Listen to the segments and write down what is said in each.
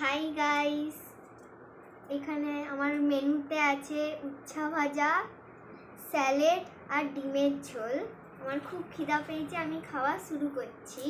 hi guys এখানে আমার মেনুতে আছে উচ্ছা ভাজা স্যালেড আর ডিমের ঝোল আমার খুব খিদা পেয়েছে আমি খাওয়া শুরু করছি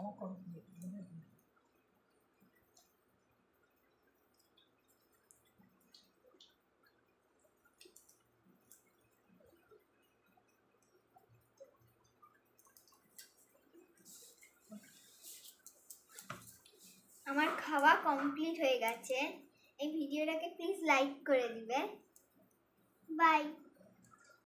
আমার খাওয়া কমপ্লিট হয়ে গেছে এই ভিডিওটাকে প্লিজ লাইক করে দিবে বাই